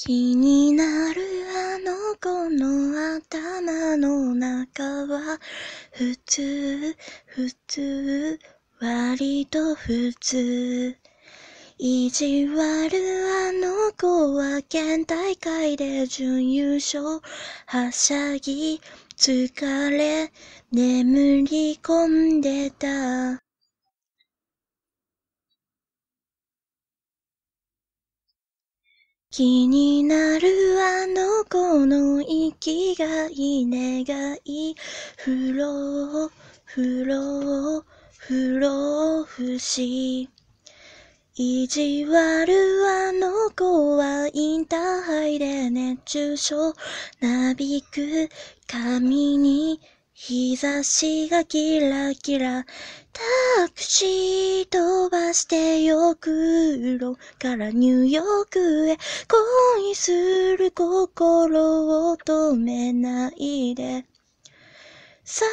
気になるあの子の頭の中は普通普通割と普通意地悪あの子は県大会で準優勝はしゃぎ疲れ眠り込んでた気になるあの子の息がい願い風呂風呂風呂不老不死意地悪あの子はインターハイで熱中症なびく髪に日差しがキラキラ、タクシー飛ばしてよくろからニューヨークへ恋する心を止めないで。サ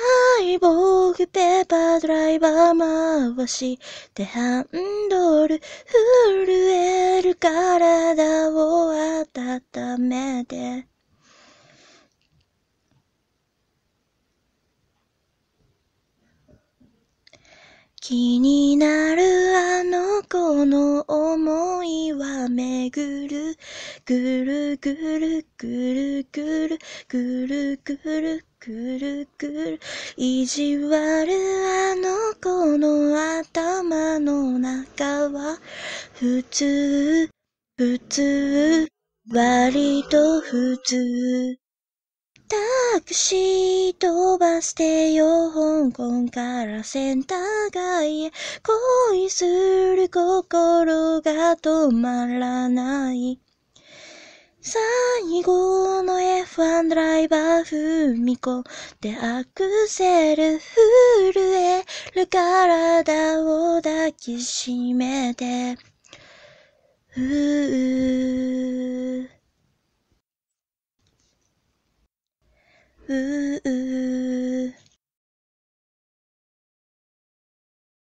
イボーグペーパードライバー回してハンドル震える体を温めて気になるあの子の思いはめぐるぐるぐるぐるぐるぐるぐるぐるぐる意地悪あの子の頭の中は普通普通割と普通タクシー飛ばしてよ香港からセンター街へ恋する心が止まらない最後の F1 ドライバー踏み込んでアクセル震える体を抱きしめてうー ooh, ooh.